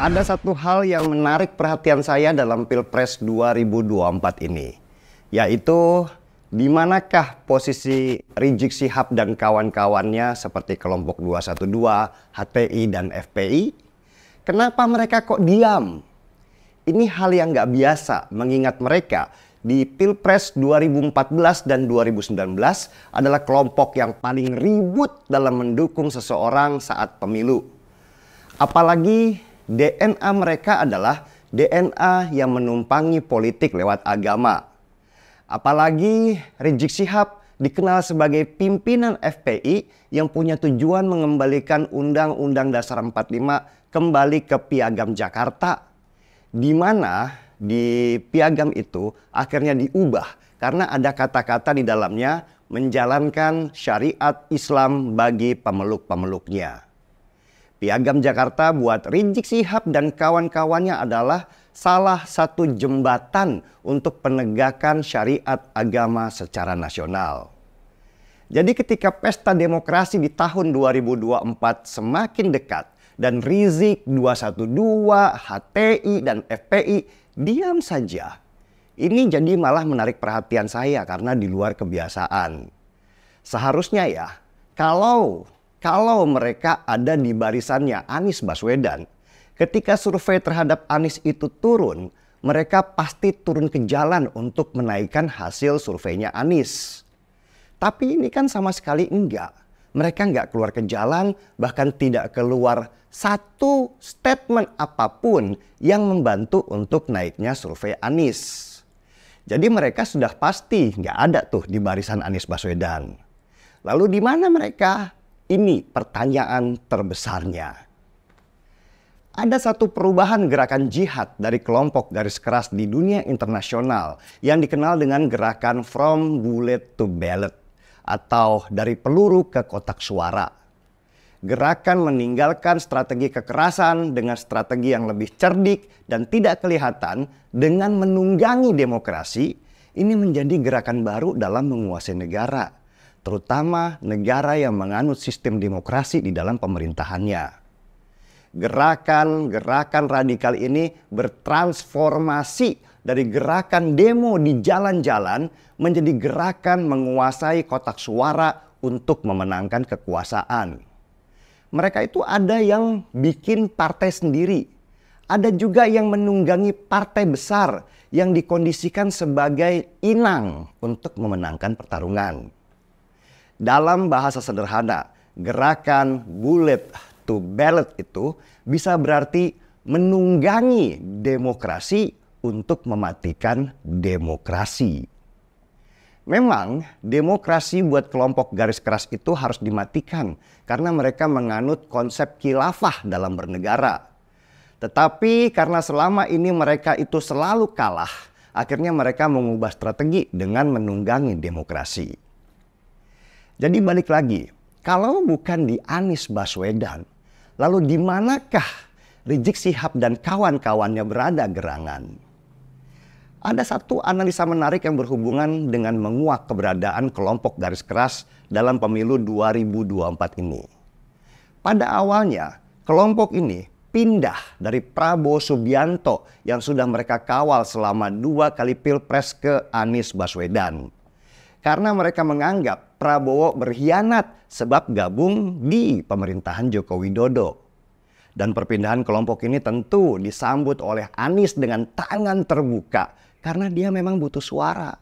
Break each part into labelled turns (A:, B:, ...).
A: Ada satu hal yang menarik perhatian saya dalam Pilpres 2024 ini, yaitu di manakah posisi Rizik Sihab dan kawan-kawannya seperti kelompok 212, HTI, dan FPI? Kenapa mereka kok diam? Ini hal yang nggak biasa mengingat mereka di Pilpres 2014 dan 2019 adalah kelompok yang paling ribut dalam mendukung seseorang saat pemilu. Apalagi DNA mereka adalah DNA yang menumpangi politik lewat agama. Apalagi Rizik Sihab dikenal sebagai pimpinan FPI yang punya tujuan mengembalikan Undang-Undang Dasar 45 kembali ke Piagam Jakarta. Di mana di piagam itu akhirnya diubah karena ada kata-kata di dalamnya menjalankan syariat Islam bagi pemeluk-pemeluknya. Piagam Jakarta buat Rizik Sihab dan kawan-kawannya adalah salah satu jembatan untuk penegakan syariat agama secara nasional. Jadi ketika pesta demokrasi di tahun 2024 semakin dekat dan Rizik 212, HTI dan FPI diam saja. Ini jadi malah menarik perhatian saya karena di luar kebiasaan. Seharusnya ya, kalau kalau mereka ada di barisannya Anies Baswedan. Ketika survei terhadap Anies itu turun, mereka pasti turun ke jalan untuk menaikkan hasil surveinya Anies. Tapi ini kan sama sekali enggak. Mereka enggak keluar ke jalan, bahkan tidak keluar satu statement apapun yang membantu untuk naiknya survei Anies. Jadi mereka sudah pasti nggak ada tuh di barisan Anies Baswedan. Lalu di mana mereka? Ini pertanyaan terbesarnya. Ada satu perubahan gerakan jihad dari kelompok garis keras di dunia internasional yang dikenal dengan gerakan From Bullet to Ballot atau dari peluru ke kotak suara. Gerakan meninggalkan strategi kekerasan dengan strategi yang lebih cerdik dan tidak kelihatan dengan menunggangi demokrasi ini menjadi gerakan baru dalam menguasai negara terutama negara yang menganut sistem demokrasi di dalam pemerintahannya. Gerakan-gerakan radikal ini bertransformasi dari gerakan demo di jalan-jalan menjadi gerakan menguasai kotak suara untuk memenangkan kekuasaan. Mereka itu ada yang bikin partai sendiri, ada juga yang menunggangi partai besar yang dikondisikan sebagai inang untuk memenangkan pertarungan. Dalam bahasa sederhana, gerakan bullet to ballot itu bisa berarti menunggangi demokrasi untuk mematikan demokrasi. Memang demokrasi buat kelompok garis keras itu harus dimatikan karena mereka menganut konsep khilafah dalam bernegara. Tetapi karena selama ini mereka itu selalu kalah, akhirnya mereka mengubah strategi dengan menunggangi demokrasi. Jadi balik lagi, kalau bukan di Anies Baswedan, lalu di manakah Rizik Sihab dan kawan-kawannya berada gerangan? Ada satu analisa menarik yang berhubungan dengan menguak keberadaan kelompok garis keras dalam pemilu 2024 ini. Pada awalnya, kelompok ini pindah dari Prabowo Subianto yang sudah mereka kawal selama dua kali pilpres ke Anies Baswedan karena mereka menganggap Prabowo berkhianat sebab gabung di pemerintahan Joko Widodo. Dan perpindahan kelompok ini tentu disambut oleh Anies dengan tangan terbuka karena dia memang butuh suara.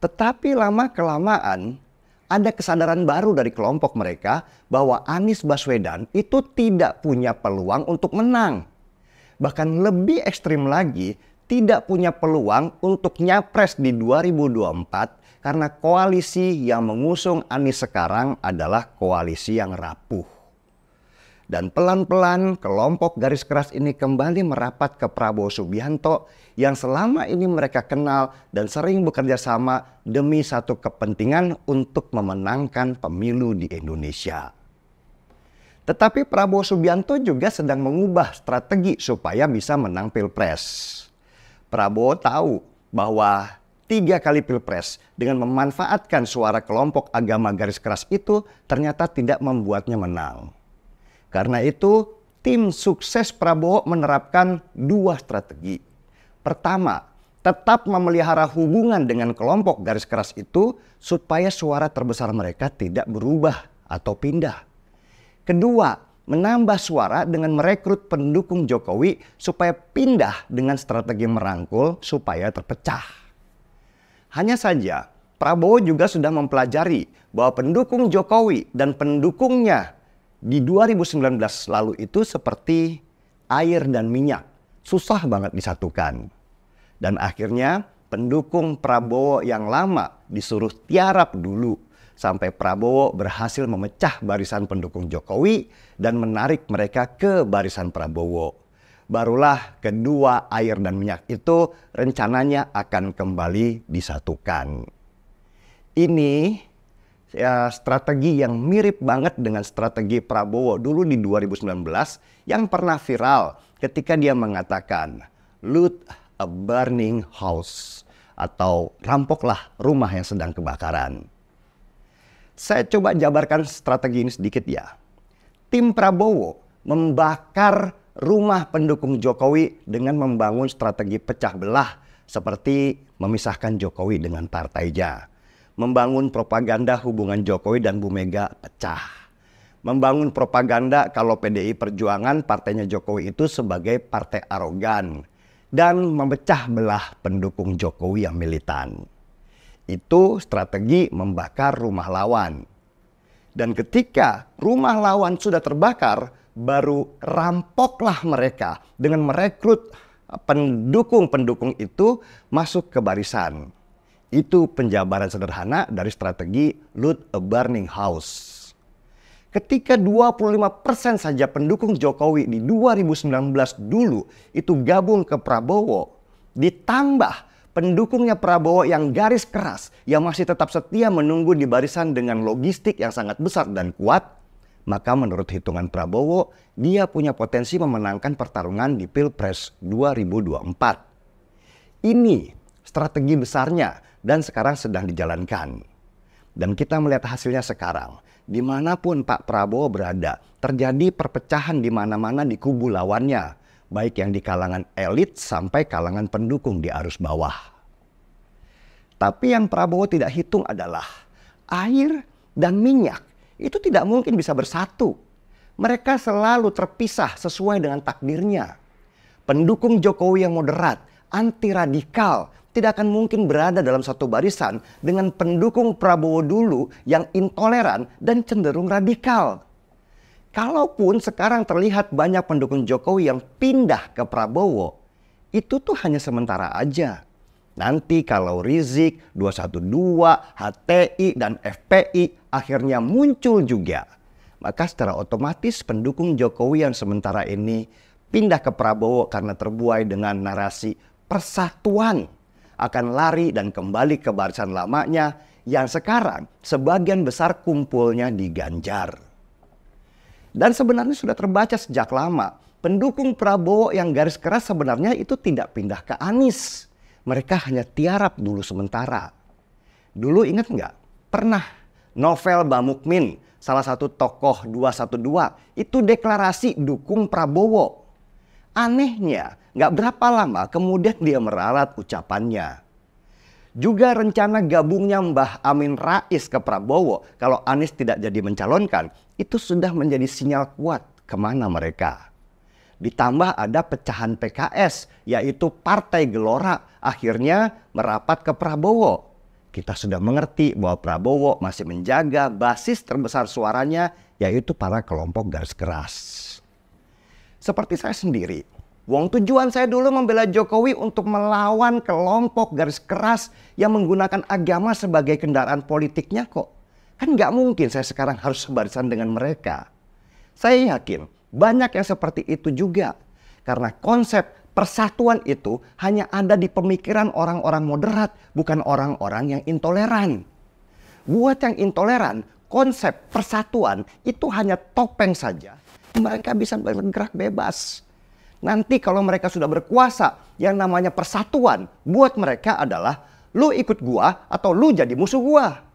A: Tetapi lama-kelamaan ada kesadaran baru dari kelompok mereka bahwa Anies Baswedan itu tidak punya peluang untuk menang. Bahkan lebih ekstrim lagi, tidak punya peluang untuk nyapres di 2024 karena koalisi yang mengusung Anies sekarang adalah koalisi yang rapuh. Dan pelan-pelan kelompok garis keras ini kembali merapat ke Prabowo Subianto yang selama ini mereka kenal dan sering bekerja sama demi satu kepentingan untuk memenangkan pemilu di Indonesia. Tetapi Prabowo Subianto juga sedang mengubah strategi supaya bisa menang pilpres. Prabowo tahu bahwa tiga kali pilpres dengan memanfaatkan suara kelompok agama garis keras itu ternyata tidak membuatnya menang. Karena itu, tim sukses Prabowo menerapkan dua strategi. Pertama, tetap memelihara hubungan dengan kelompok garis keras itu supaya suara terbesar mereka tidak berubah atau pindah. Kedua, menambah suara dengan merekrut pendukung Jokowi supaya pindah dengan strategi merangkul supaya terpecah. Hanya saja, Prabowo juga sudah mempelajari bahwa pendukung Jokowi dan pendukungnya di 2019 lalu itu seperti air dan minyak. Susah banget disatukan. Dan akhirnya pendukung Prabowo yang lama disuruh tiarap dulu sampai Prabowo berhasil memecah barisan pendukung Jokowi dan menarik mereka ke barisan Prabowo barulah kedua air dan minyak itu rencananya akan kembali disatukan. Ini ya, strategi yang mirip banget dengan strategi Prabowo dulu di 2019 yang pernah viral ketika dia mengatakan loot a burning house atau rampoklah rumah yang sedang kebakaran. Saya coba jabarkan strategi ini sedikit ya. Tim Prabowo membakar rumah pendukung Jokowi dengan membangun strategi pecah belah seperti memisahkan Jokowi dengan partainya. Membangun propaganda hubungan Jokowi dan Bu Mega pecah. Membangun propaganda kalau PDI Perjuangan partainya Jokowi itu sebagai partai arogan dan memecah belah pendukung Jokowi yang militan. Itu strategi membakar rumah lawan. Dan ketika rumah lawan sudah terbakar, baru rampoklah mereka dengan merekrut pendukung-pendukung itu masuk ke barisan. Itu penjabaran sederhana dari strategi Loot a Burning House. Ketika 25% saja pendukung Jokowi di 2019 dulu itu gabung ke Prabowo, ditambah pendukungnya Prabowo yang garis keras yang masih tetap setia menunggu di barisan dengan logistik yang sangat besar dan kuat, maka menurut hitungan Prabowo, dia punya potensi memenangkan pertarungan di Pilpres 2024. Ini strategi besarnya dan sekarang sedang dijalankan. Dan kita melihat hasilnya sekarang. Dimanapun Pak Prabowo berada, terjadi perpecahan di mana-mana di kubu lawannya. Baik yang di kalangan elit sampai kalangan pendukung di arus bawah. Tapi yang Prabowo tidak hitung adalah air dan minyak itu tidak mungkin bisa bersatu. Mereka selalu terpisah sesuai dengan takdirnya. Pendukung Jokowi yang moderat, anti radikal, tidak akan mungkin berada dalam satu barisan dengan pendukung Prabowo dulu yang intoleran dan cenderung radikal. Kalaupun sekarang terlihat banyak pendukung Jokowi yang pindah ke Prabowo, itu tuh hanya sementara aja. Nanti kalau Rizik, 212, HTI, dan FPI akhirnya muncul juga, maka secara otomatis pendukung Jokowi yang sementara ini pindah ke Prabowo karena terbuai dengan narasi persatuan akan lari dan kembali ke barisan lamanya yang sekarang sebagian besar kumpulnya di Ganjar. Dan sebenarnya sudah terbaca sejak lama, pendukung Prabowo yang garis keras sebenarnya itu tidak pindah ke Anies mereka hanya tiarap dulu sementara. Dulu ingat nggak? Pernah novel Bamukmin, salah satu tokoh 212, itu deklarasi dukung Prabowo. Anehnya, nggak berapa lama kemudian dia meralat ucapannya. Juga rencana gabungnya Mbah Amin Rais ke Prabowo kalau Anies tidak jadi mencalonkan, itu sudah menjadi sinyal kuat kemana mereka. Ditambah ada pecahan PKS, yaitu Partai Gelora, akhirnya merapat ke Prabowo. Kita sudah mengerti bahwa Prabowo masih menjaga basis terbesar suaranya, yaitu para kelompok garis keras. Seperti saya sendiri, Wong tujuan saya dulu membela Jokowi untuk melawan kelompok garis keras yang menggunakan agama sebagai kendaraan politiknya kok. Kan nggak mungkin saya sekarang harus sebarisan dengan mereka. Saya yakin banyak yang seperti itu juga. Karena konsep persatuan itu hanya ada di pemikiran orang-orang moderat, bukan orang-orang yang intoleran. Buat yang intoleran, konsep persatuan itu hanya topeng saja. Mereka bisa bergerak bebas. Nanti kalau mereka sudah berkuasa, yang namanya persatuan buat mereka adalah lu ikut gua atau lu jadi musuh gua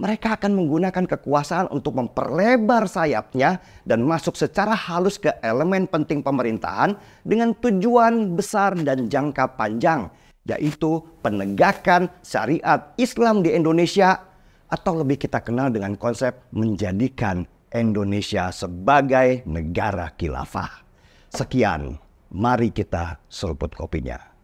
A: mereka akan menggunakan kekuasaan untuk memperlebar sayapnya dan masuk secara halus ke elemen penting pemerintahan dengan tujuan besar dan jangka panjang, yaitu penegakan syariat Islam di Indonesia atau lebih kita kenal dengan konsep menjadikan Indonesia sebagai negara khilafah. Sekian, mari kita seruput kopinya.